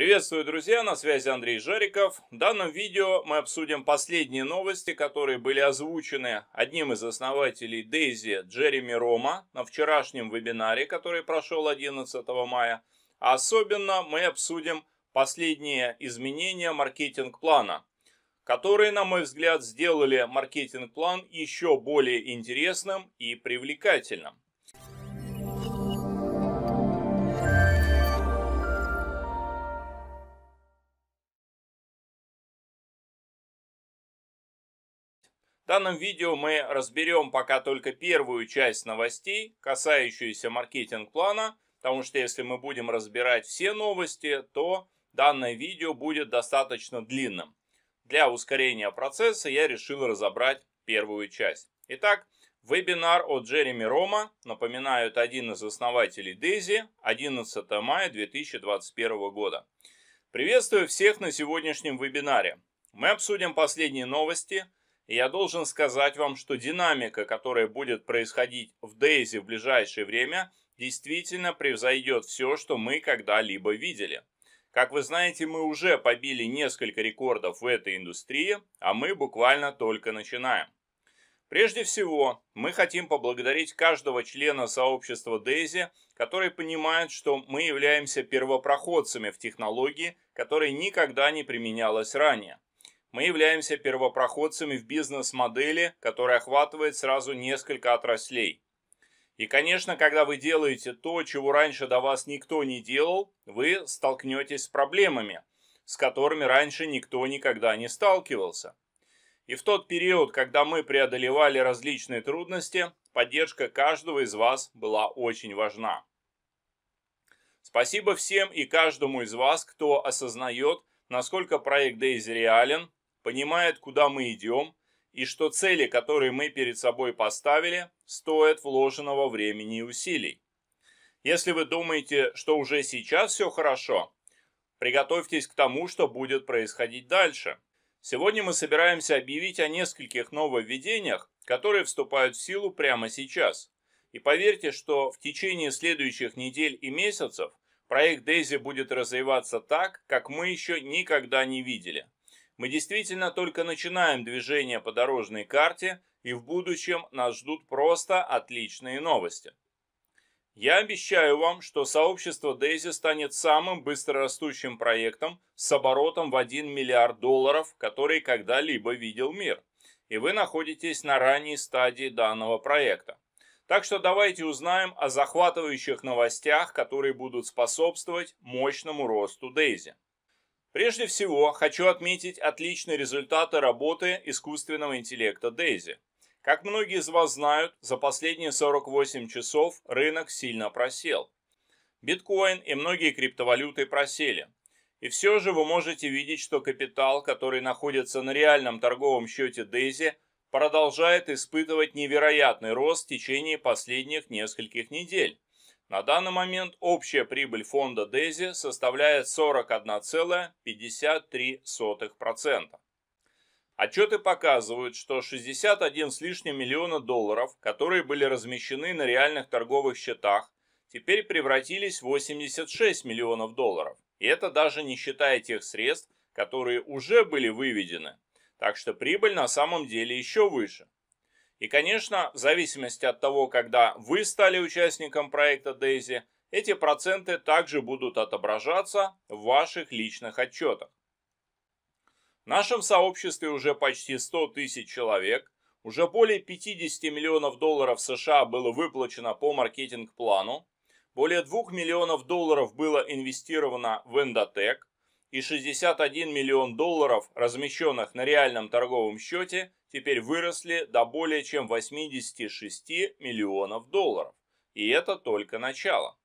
Приветствую, друзья, на связи Андрей Жариков. В данном видео мы обсудим последние новости, которые были озвучены одним из основателей Дейзи Джереми Рома на вчерашнем вебинаре, который прошел 11 мая. А особенно мы обсудим последние изменения маркетинг-плана, которые, на мой взгляд, сделали маркетинг-план еще более интересным и привлекательным. данном видео мы разберем пока только первую часть новостей, касающуюся маркетинг-плана, потому что если мы будем разбирать все новости, то данное видео будет достаточно длинным. Для ускорения процесса я решил разобрать первую часть. Итак, вебинар от Джереми Рома. Напоминаю, это один из основателей Дейзи, 11 мая 2021 года. Приветствую всех на сегодняшнем вебинаре. Мы обсудим последние новости – я должен сказать вам, что динамика, которая будет происходить в Дейзи в ближайшее время, действительно превзойдет все, что мы когда-либо видели. Как вы знаете, мы уже побили несколько рекордов в этой индустрии, а мы буквально только начинаем. Прежде всего, мы хотим поблагодарить каждого члена сообщества Дейзи, который понимает, что мы являемся первопроходцами в технологии, которая никогда не применялась ранее. Мы являемся первопроходцами в бизнес-модели, которая охватывает сразу несколько отраслей. И, конечно, когда вы делаете то, чего раньше до вас никто не делал, вы столкнетесь с проблемами, с которыми раньше никто никогда не сталкивался. И в тот период, когда мы преодолевали различные трудности, поддержка каждого из вас была очень важна. Спасибо всем и каждому из вас, кто осознает, насколько проект Дейзи реален, понимает, куда мы идем, и что цели, которые мы перед собой поставили, стоят вложенного времени и усилий. Если вы думаете, что уже сейчас все хорошо, приготовьтесь к тому, что будет происходить дальше. Сегодня мы собираемся объявить о нескольких нововведениях, которые вступают в силу прямо сейчас. И поверьте, что в течение следующих недель и месяцев проект Дейзи будет развиваться так, как мы еще никогда не видели. Мы действительно только начинаем движение по дорожной карте, и в будущем нас ждут просто отличные новости. Я обещаю вам, что сообщество Дейзи станет самым быстрорастущим проектом с оборотом в 1 миллиард долларов, который когда-либо видел мир. И вы находитесь на ранней стадии данного проекта. Так что давайте узнаем о захватывающих новостях, которые будут способствовать мощному росту Дейзи. Прежде всего, хочу отметить отличные результаты работы искусственного интеллекта Дейзи. Как многие из вас знают, за последние 48 часов рынок сильно просел. Биткоин и многие криптовалюты просели. И все же вы можете видеть, что капитал, который находится на реальном торговом счете Дейзи, продолжает испытывать невероятный рост в течение последних нескольких недель. На данный момент общая прибыль фонда Дези составляет 41,53%. Отчеты показывают, что 61 с лишним миллиона долларов, которые были размещены на реальных торговых счетах, теперь превратились в 86 миллионов долларов. И это даже не считая тех средств, которые уже были выведены. Так что прибыль на самом деле еще выше. И, конечно, в зависимости от того, когда вы стали участником проекта DAISY, эти проценты также будут отображаться в ваших личных отчетах. В нашем сообществе уже почти 100 тысяч человек, уже более 50 миллионов долларов США было выплачено по маркетинг-плану, более 2 миллионов долларов было инвестировано в Endotech и 61 миллион долларов, размещенных на реальном торговом счете, теперь выросли до более чем 86 миллионов долларов. И это только начало.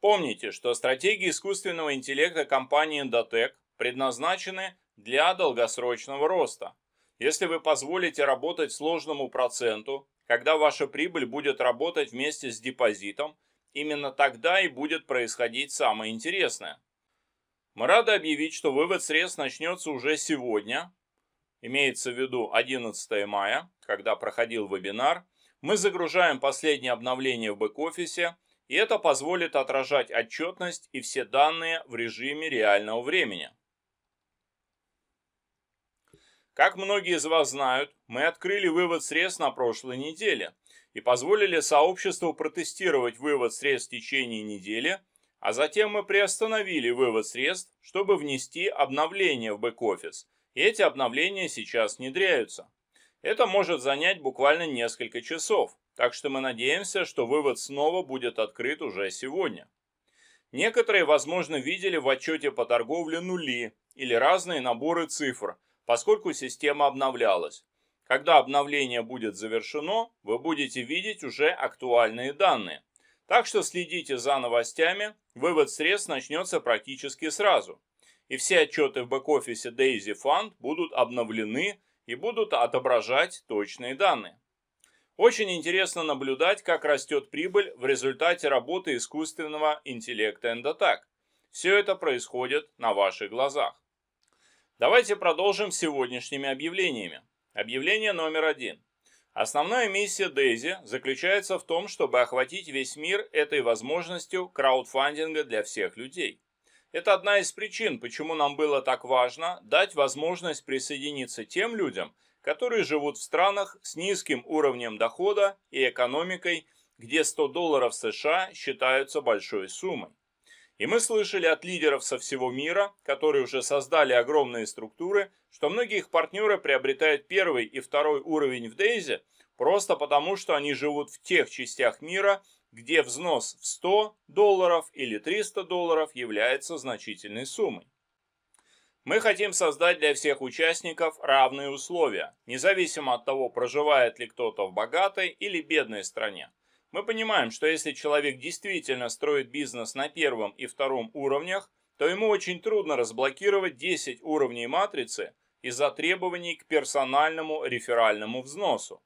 Помните, что стратегии искусственного интеллекта компании Datec предназначены для долгосрочного роста. Если вы позволите работать сложному проценту, когда ваша прибыль будет работать вместе с депозитом, именно тогда и будет происходить самое интересное. Мы рады объявить, что вывод средств начнется уже сегодня, имеется в виду 11 мая, когда проходил вебинар, мы загружаем последнее обновление в бэк-офисе, и это позволит отражать отчетность и все данные в режиме реального времени. Как многие из вас знают, мы открыли вывод средств на прошлой неделе и позволили сообществу протестировать вывод средств в течение недели, а затем мы приостановили вывод средств, чтобы внести обновление в бэк-офис – и эти обновления сейчас внедряются. Это может занять буквально несколько часов, так что мы надеемся, что вывод снова будет открыт уже сегодня. Некоторые, возможно, видели в отчете по торговле нули или разные наборы цифр, поскольку система обновлялась. Когда обновление будет завершено, вы будете видеть уже актуальные данные. Так что следите за новостями, вывод средств начнется практически сразу и все отчеты в бэк-офисе Daisy Fund будут обновлены и будут отображать точные данные. Очень интересно наблюдать, как растет прибыль в результате работы искусственного интеллекта EndoTag. Все это происходит на ваших глазах. Давайте продолжим сегодняшними объявлениями. Объявление номер один. Основная миссия Дейзи заключается в том, чтобы охватить весь мир этой возможностью краудфандинга для всех людей. Это одна из причин, почему нам было так важно дать возможность присоединиться тем людям, которые живут в странах с низким уровнем дохода и экономикой, где 100 долларов США считаются большой суммой. И мы слышали от лидеров со всего мира, которые уже создали огромные структуры, что многие их партнеры приобретают первый и второй уровень в Дейзе просто потому, что они живут в тех частях мира, где взнос в 100 долларов или 300 долларов является значительной суммой. Мы хотим создать для всех участников равные условия, независимо от того, проживает ли кто-то в богатой или бедной стране. Мы понимаем, что если человек действительно строит бизнес на первом и втором уровнях, то ему очень трудно разблокировать 10 уровней матрицы из-за требований к персональному реферальному взносу.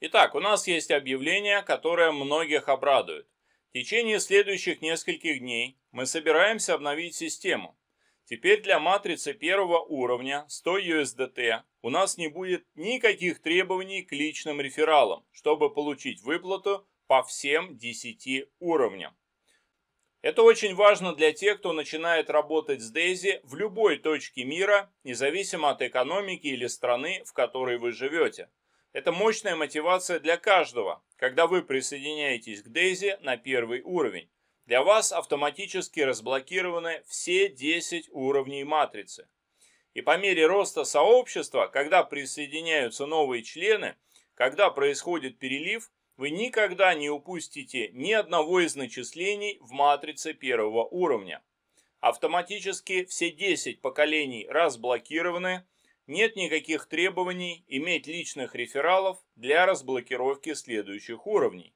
Итак, у нас есть объявление, которое многих обрадует. В течение следующих нескольких дней мы собираемся обновить систему. Теперь для матрицы первого уровня 100 USDT у нас не будет никаких требований к личным рефералам, чтобы получить выплату по всем 10 уровням. Это очень важно для тех, кто начинает работать с Дейзи в любой точке мира, независимо от экономики или страны, в которой вы живете. Это мощная мотивация для каждого, когда вы присоединяетесь к Дейзи на первый уровень. Для вас автоматически разблокированы все 10 уровней матрицы. И по мере роста сообщества, когда присоединяются новые члены, когда происходит перелив, вы никогда не упустите ни одного из начислений в матрице первого уровня. Автоматически все 10 поколений разблокированы – нет никаких требований иметь личных рефералов для разблокировки следующих уровней.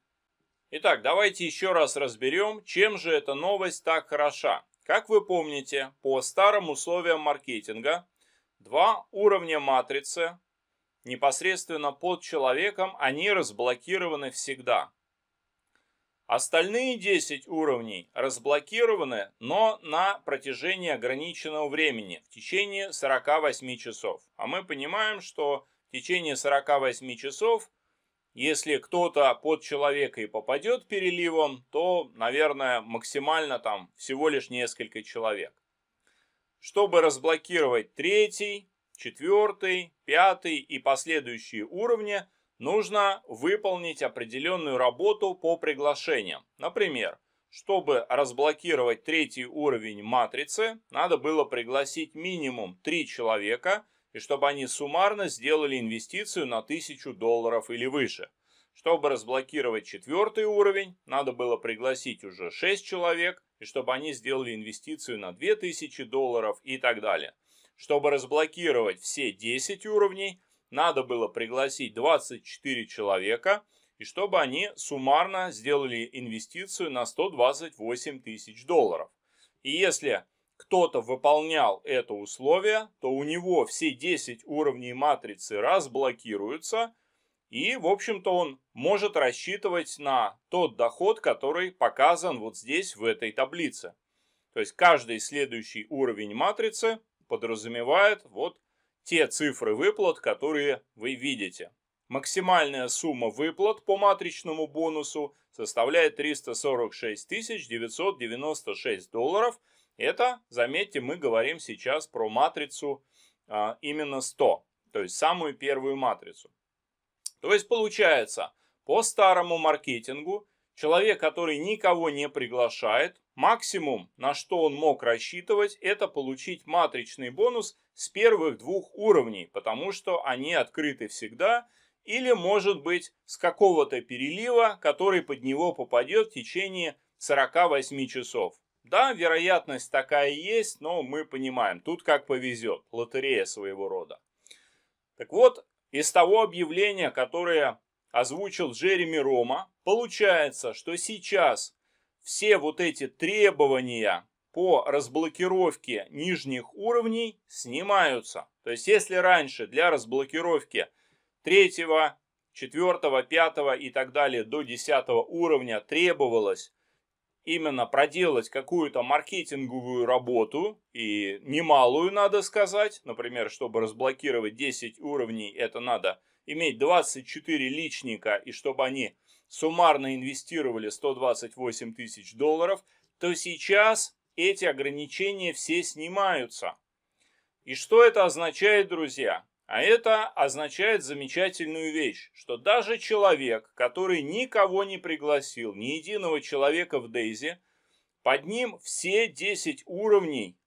Итак, давайте еще раз разберем, чем же эта новость так хороша. Как вы помните, по старым условиям маркетинга, два уровня матрицы непосредственно под человеком, они разблокированы всегда. Остальные 10 уровней разблокированы, но на протяжении ограниченного времени, в течение 48 часов. А мы понимаем, что в течение 48 часов, если кто-то под человека и попадет переливом, то, наверное, максимально там всего лишь несколько человек. Чтобы разблокировать третий, четвертый, пятый и последующие уровни – нужно выполнить определенную работу по приглашениям. Например, чтобы разблокировать третий уровень матрицы, надо было пригласить минимум три человека, и чтобы они суммарно сделали инвестицию на 1000 долларов или выше. Чтобы разблокировать четвертый уровень, надо было пригласить уже 6 человек, и чтобы они сделали инвестицию на 2000 долларов и так далее. Чтобы разблокировать все 10 уровней – надо было пригласить 24 человека, и чтобы они суммарно сделали инвестицию на 128 тысяч долларов. И если кто-то выполнял это условие, то у него все 10 уровней матрицы разблокируются, и, в общем-то, он может рассчитывать на тот доход, который показан вот здесь, в этой таблице. То есть каждый следующий уровень матрицы подразумевает вот те цифры выплат, которые вы видите. Максимальная сумма выплат по матричному бонусу составляет 346 996 долларов. Это, заметьте, мы говорим сейчас про матрицу а, именно 100, то есть самую первую матрицу. То есть получается, по старому маркетингу человек, который никого не приглашает, Максимум, на что он мог рассчитывать, это получить матричный бонус с первых двух уровней, потому что они открыты всегда, или, может быть, с какого-то перелива, который под него попадет в течение 48 часов. Да, вероятность такая есть, но мы понимаем, тут как повезет, лотерея своего рода. Так вот, из того объявления, которое озвучил Джереми Рома, получается, что сейчас все вот эти требования по разблокировке нижних уровней снимаются. То есть, если раньше для разблокировки 3, 4, 5 и так далее до 10 уровня требовалось именно проделать какую-то маркетинговую работу, и немалую, надо сказать. Например, чтобы разблокировать 10 уровней, это надо иметь 24 личника, и чтобы они суммарно инвестировали 128 тысяч долларов, то сейчас эти ограничения все снимаются. И что это означает, друзья? А это означает замечательную вещь, что даже человек, который никого не пригласил, ни единого человека в Дейзи, под ним все 10 уровней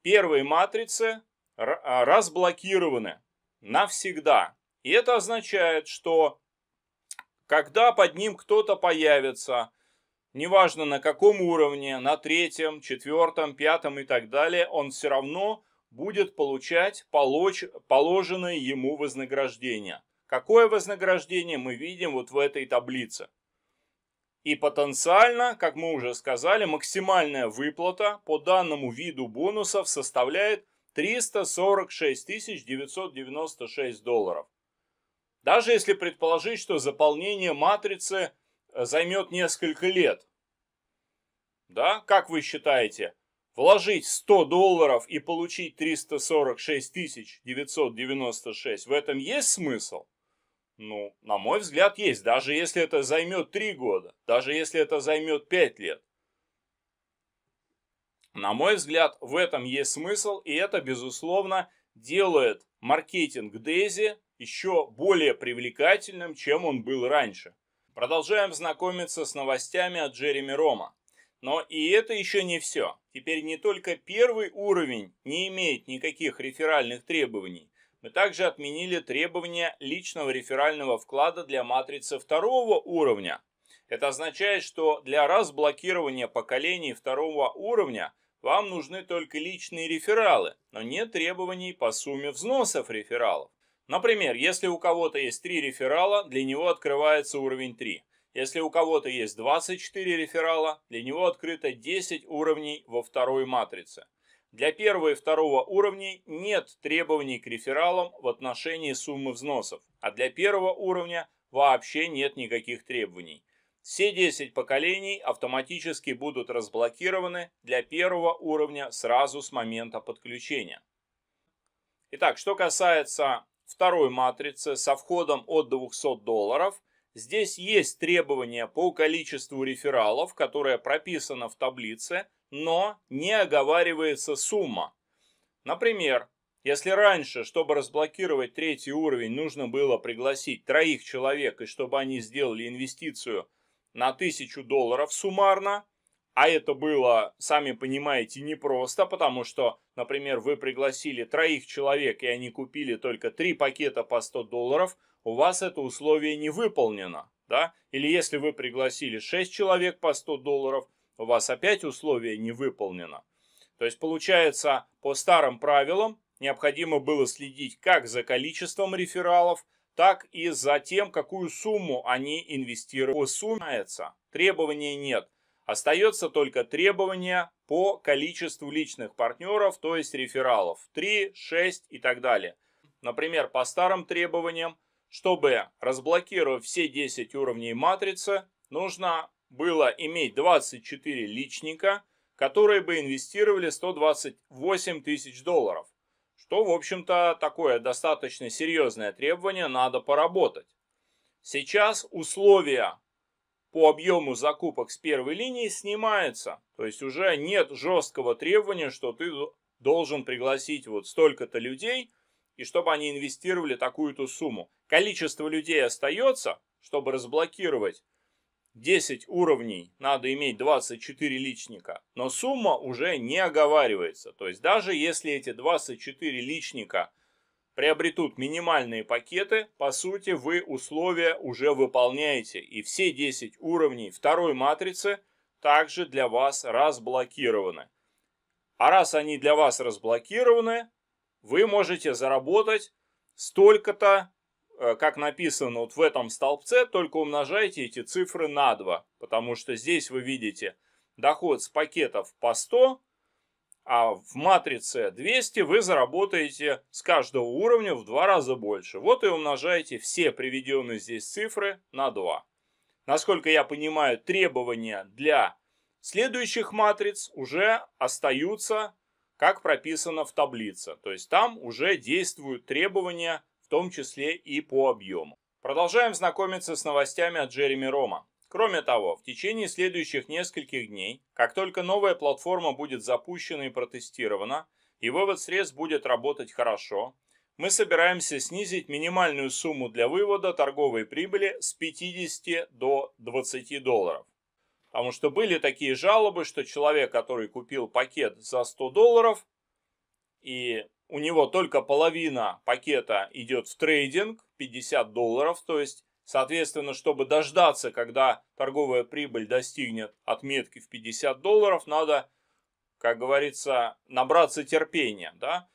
первой матрицы а, разблокированы навсегда. И это означает, что когда под ним кто-то появится, неважно на каком уровне, на третьем, четвертом, пятом и так далее, он все равно будет получать получ положенное ему вознаграждение. Какое вознаграждение мы видим вот в этой таблице. И потенциально, как мы уже сказали, максимальная выплата по данному виду бонусов составляет 346 996 долларов. Даже если предположить, что заполнение матрицы э, займет несколько лет. Да, как вы считаете, вложить 100 долларов и получить 346 996, в этом есть смысл? Ну, на мой взгляд, есть, даже если это займет 3 года, даже если это займет 5 лет. На мой взгляд, в этом есть смысл, и это, безусловно, делает маркетинг Дейзи еще более привлекательным, чем он был раньше. Продолжаем знакомиться с новостями от Джереми Рома. Но и это еще не все. Теперь не только первый уровень не имеет никаких реферальных требований. Мы также отменили требования личного реферального вклада для матрицы второго уровня. Это означает, что для разблокирования поколений второго уровня вам нужны только личные рефералы, но нет требований по сумме взносов рефералов. Например, если у кого-то есть 3 реферала, для него открывается уровень 3. Если у кого-то есть 24 реферала, для него открыто 10 уровней во второй матрице. Для первого и второго уровней нет требований к рефералам в отношении суммы взносов, а для первого уровня вообще нет никаких требований. Все 10 поколений автоматически будут разблокированы для первого уровня сразу с момента подключения. Итак, что касается второй матрице со входом от 200 долларов. Здесь есть требования по количеству рефералов, которое прописано в таблице, но не оговаривается сумма. Например, если раньше, чтобы разблокировать третий уровень, нужно было пригласить троих человек, и чтобы они сделали инвестицию на 1000 долларов суммарно, а это было, сами понимаете, непросто, потому что Например, вы пригласили троих человек, и они купили только три пакета по 100 долларов, у вас это условие не выполнено. Да? Или если вы пригласили 6 человек по 100 долларов, у вас опять условие не выполнено. То есть получается, по старым правилам необходимо было следить как за количеством рефералов, так и за тем, какую сумму они инвестируют. По требований нет. Остается только требование по количеству личных партнеров, то есть рефералов. 3, 6 и так далее. Например, по старым требованиям, чтобы разблокировать все 10 уровней матрицы, нужно было иметь 24 личника, которые бы инвестировали 128 тысяч долларов. Что, в общем-то, такое достаточно серьезное требование, надо поработать. Сейчас условия по объему закупок с первой линии снимается. То есть уже нет жесткого требования, что ты должен пригласить вот столько-то людей, и чтобы они инвестировали такую-то сумму. Количество людей остается, чтобы разблокировать 10 уровней, надо иметь 24 личника, но сумма уже не оговаривается. То есть даже если эти 24 личника – приобретут минимальные пакеты, по сути вы условия уже выполняете. И все 10 уровней второй матрицы также для вас разблокированы. А раз они для вас разблокированы, вы можете заработать столько-то, э, как написано вот в этом столбце, только умножайте эти цифры на 2. Потому что здесь вы видите доход с пакетов по 100, а в матрице 200 вы заработаете с каждого уровня в два раза больше. Вот и умножаете все приведенные здесь цифры на 2. Насколько я понимаю, требования для следующих матриц уже остаются, как прописано в таблице. То есть там уже действуют требования, в том числе и по объему. Продолжаем знакомиться с новостями от Джереми Рома. Кроме того, в течение следующих нескольких дней, как только новая платформа будет запущена и протестирована, и вывод средств будет работать хорошо, мы собираемся снизить минимальную сумму для вывода торговой прибыли с 50 до 20 долларов. Потому что были такие жалобы, что человек, который купил пакет за 100 долларов, и у него только половина пакета идет в трейдинг, 50 долларов, то есть Соответственно, чтобы дождаться, когда торговая прибыль достигнет отметки в 50 долларов, надо, как говорится, набраться терпения. Да?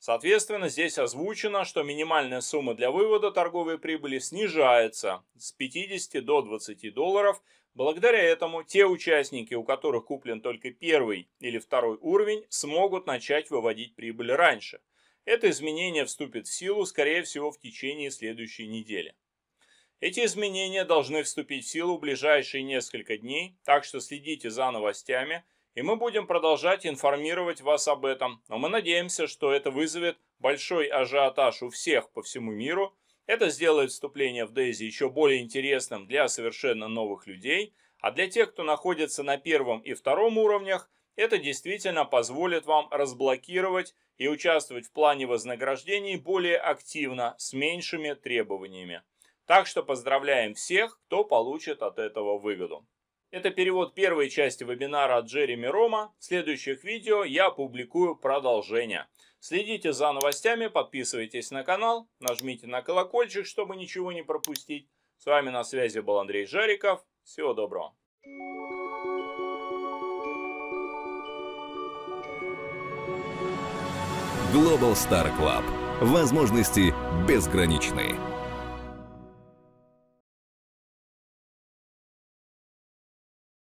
Соответственно, здесь озвучено, что минимальная сумма для вывода торговой прибыли снижается с 50 до 20 долларов. Благодаря этому те участники, у которых куплен только первый или второй уровень, смогут начать выводить прибыль раньше. Это изменение вступит в силу, скорее всего, в течение следующей недели. Эти изменения должны вступить в силу в ближайшие несколько дней, так что следите за новостями, и мы будем продолжать информировать вас об этом, но мы надеемся, что это вызовет большой ажиотаж у всех по всему миру, это сделает вступление в Дейзи еще более интересным для совершенно новых людей, а для тех, кто находится на первом и втором уровнях, это действительно позволит вам разблокировать и участвовать в плане вознаграждений более активно, с меньшими требованиями. Так что поздравляем всех, кто получит от этого выгоду. Это перевод первой части вебинара от Джереми Рома. В следующих видео я публикую продолжение. Следите за новостями, подписывайтесь на канал, нажмите на колокольчик, чтобы ничего не пропустить. С вами на связи был Андрей Жариков. Всего доброго. Global Star Club. Возможности безграничные.